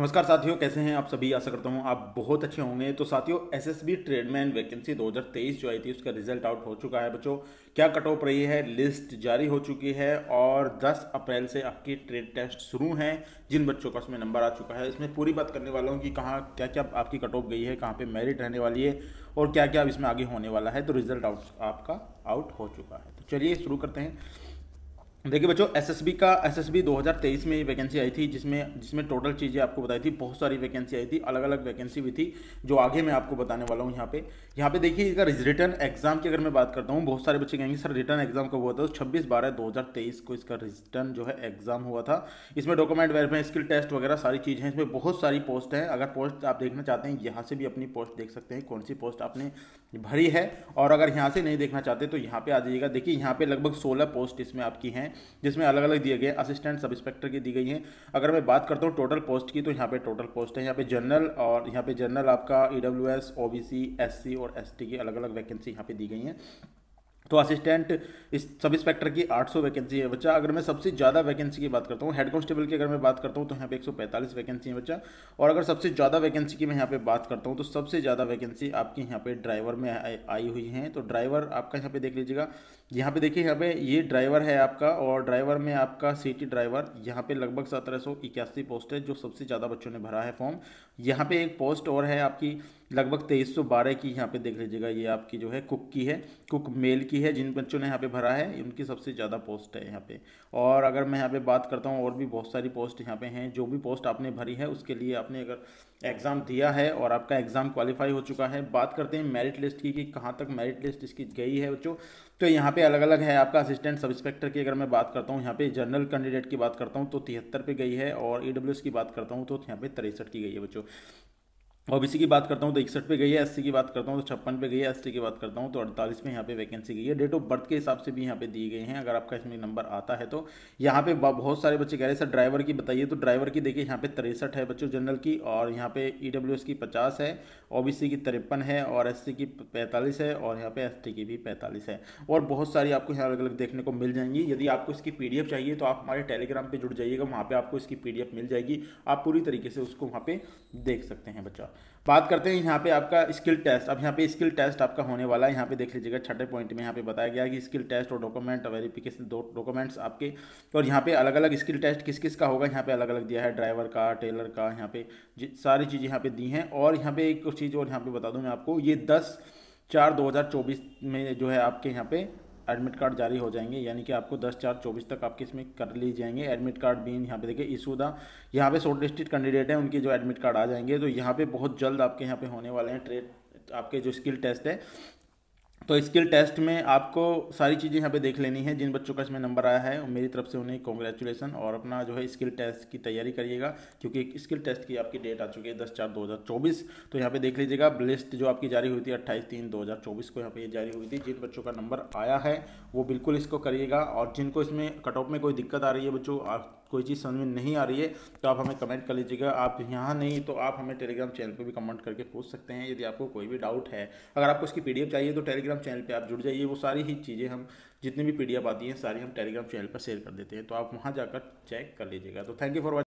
नमस्कार साथियों कैसे हैं आप सभी आशा करता हूँ आप बहुत अच्छे होंगे तो साथियों एसएसबी ट्रेडमैन वैकेंसी 2023 जो आई थी उसका रिजल्ट आउट हो चुका है बच्चों क्या कट ऑफ रही है लिस्ट जारी हो चुकी है और 10 अप्रैल से आपकी ट्रेड टेस्ट शुरू हैं जिन बच्चों का उसमें नंबर आ चुका है इसमें पूरी बात करने वाला हूँ कि कहाँ क्या क्या आपकी कट ऑफ गई है कहाँ पर मेरिट रहने वाली है और क्या क्या इसमें आगे होने वाला है तो रिजल्ट आउट आपका आउट हो चुका है तो चलिए शुरू करते हैं देखिए बच्चों एसएसबी का एसएसबी 2023 में वैकेंसी आई थी जिसमें जिसमें टोटल चीज़ें आपको बताई थी बहुत सारी वैकेंसी आई थी अलग अलग वैकेंसी भी थी जो आगे मैं आपको बताने वाला हूँ यहाँ पे यहाँ पे देखिए इसका रिटर्न एग्जाम की अगर मैं बात करता हूँ बहुत सारे बच्चे कहेंगे सर रिटर्न एग्जाम कब हुआ था तो छब्बीस बारह दो को इसका रिटर्न जो है एग्जाम हुआ था इसमें डॉक्यूमेंट वेरीफाई स्किल टेस्ट वगैरह सारी चीज़ें हैं इसमें बहुत सारी पोस्ट हैं अगर पोस्ट आप देखना चाहते हैं यहाँ से भी अपनी पोस्ट देख सकते हैं कौन सी पोस्ट आपने भरी है और अगर यहाँ से नहीं देखना चाहते तो यहाँ पर आ जाइएगा देखिए यहाँ पर लगभग सोलह पोस्ट इसमें आपकी हैं हैं जिसमें अलग अलग दिए गए असिस्टेंट सब इंस्पेक्टर की दी गई हैं अगर मैं बात करता हूँ टोटल पोस्ट की तो यहाँ पे टोटल पोस्ट है यहाँ पे जनरल और यहाँ पे जनरल आपका ई e डब्ल्यू और एस की अलग अलग वैकेंसी यहाँ पर दी गई हैं तो असिस्टेंट इस सब इंस्पेक्टर की 800 वैकेंसी है बच्चा अगर मैं सबसे ज़्यादा वैकेंसी की बात करता हूँ हेड कांस्टेबल की अगर मैं बात करता हूँ तो यहाँ पे 145 वैकेंसी है बच्चा और अगर सबसे ज़्यादा वैकेंसी की मैं यहाँ पे बात करता हूँ तो सबसे ज़्यादा वैकेंसी आपकी यहाँ पे ड्राइवर में आई हुई है तो ड्राइवर आपका यहाँ पे देख लीजिएगा यहाँ पर देखिए यहाँ पे ये ड्राइवर है आपका और ड्राइवर में आपका सिटी ड्राइवर यहाँ पर लगभग सत्रह पोस्ट है जो सबसे ज़्यादा बच्चों ने भरा है फॉर्म यहाँ पर एक पोस्ट और है आपकी लगभग 2312 की यहाँ पे देख लीजिएगा ये आपकी जो है कुक की है कुक मेल की है जिन बच्चों ने यहाँ पे भरा है उनकी सबसे ज़्यादा पोस्ट है यहाँ पे और अगर मैं यहाँ पे बात करता हूँ और भी बहुत सारी पोस्ट यहाँ पे हैं जो भी पोस्ट आपने भरी है उसके लिए आपने अगर एग्ज़ाम दिया है और आपका एग्ज़ाम क्वालिफाई हो चुका है बात करते हैं मेरिट लिस्ट की कि कहाँ तक मेरिट लिस्ट इसकी गई है बच्चों तो यहाँ पे अलग अलग है आपका असिस्टेंट सब इंस्पेक्टर की अगर मैं बात करता हूँ यहाँ पर जनरल कैंडिडेट की बात करता हूँ तो तिहत्तर पर गई है और ई की बात करता हूँ तो यहाँ पर तिरसठ की गई है बच्चों ओबीसी की बात करता हूँ तो इकसठ पे गई है एससी की बात करता हूँ तो छप्पन पे गई है एसटी की बात करता हूँ तो अड़तालीस में यहाँ पे वैकेंसी गई है डेट ऑफ बर्थ के हिसाब से भी यहाँ पे दिए गए हैं अगर आपका इसमें नंबर आता है तो यहाँ पे बहुत सारे बच्चे कह रहे हैं सर ड्राइवर की बताइए तो ड्राइवर की देखिए यहाँ पे तिरसठ है बच्चों जनरल की और यहाँ पे ई की पचास है ओ की तिरपन है और एस की पैंतालीस है और यहाँ पे एस की भी पैंतालीस है और बहुत सारी आपको यहाँ अलग अलग देखने को मिल जाएंगी यदि आपको इसकी पी चाहिए तो आप हमारे टेलीग्राम पर जुड़ जाइएगा वहाँ पर आपको इसकी पी मिल जाएगी आप पूरी तरीके से उसको वहाँ पर देख सकते हैं बच्चा बात करते हैं यहाँ पे आपका स्किल टेस्ट अब यहाँ पे स्किल टेस्ट आपका होने वाला है यहाँ पे देख लीजिएगा छठे पॉइंट में यहाँ पे बताया गया कि स्किल टेस्ट और डॉक्यूमेंट वेरिफिकेशन दो डॉक्यूमेंट्स आपके और यहाँ पे अलग अलग स्किल टेस्ट किस किस का होगा यहाँ पे अलग अलग दिया है ड्राइवर का टेलर का यहाँ पे सारी चीज़ यहाँ पे दी हैं और यहाँ पे एक चीज़ और यहाँ पे बता दूँ मैं आपको ये दस चार दो में जो है आपके यहाँ पे एडमिट कार्ड जारी हो जाएंगे यानी कि आपको दस चार चौबीस तक आपके इसमें कर लिए जाएंगे एडमिट कार्ड बीन यहाँ पे देखिए इशू द यहाँ पे शॉर्ट लिस्टेड कैंडिडेट हैं उनके जो एडमिट कार्ड आ जाएंगे तो यहाँ पे बहुत जल्द आपके यहाँ पे होने वाले हैं ट्रेड आपके जो स्किल टेस्ट है तो स्किल टेस्ट में आपको सारी चीज़ें यहाँ पे देख लेनी है जिन बच्चों का इसमें नंबर आया है मेरी तरफ से उन्हें कॉन्ग्रेचुलेसन और अपना जो है स्किल टेस्ट की तैयारी करिएगा क्योंकि स्किल टेस्ट की आपकी डेट आ चुकी है दस चार दो हज़ार चौबीस तो यहाँ पे देख लीजिएगा लिस्ट जो आपकी जारी हुई थी अट्ठाईस तीन दो हज़ार चौबीस को यहाँ पे जारी हुई थी जिन बच्चों का नंबर आया है वो बिल्कुल इसको करिएगा और जिनको इसमें कट ऑफ में कोई दिक्कत आ रही है बच्चों कोई चीज़ समझ में नहीं आ रही है तो आप हमें कमेंट कर लीजिएगा आप यहाँ नहीं तो आप हमें टेलीग्राम चैनल पर भी कमेंट करके पूछ सकते हैं यदि आपको कोई भी डाउट है अगर आपको इसकी पी चाहिए तो टेलीग्राम चैनल पर आप जुड़ जाइए वो सारी ही चीज़ें हम जितनी भी पी आती हैं सारी हम टेलीग्राम चैनल पर शेयर कर देते हैं तो आप वहाँ जाकर चेक कर लीजिएगा तो थैंक यू फॉर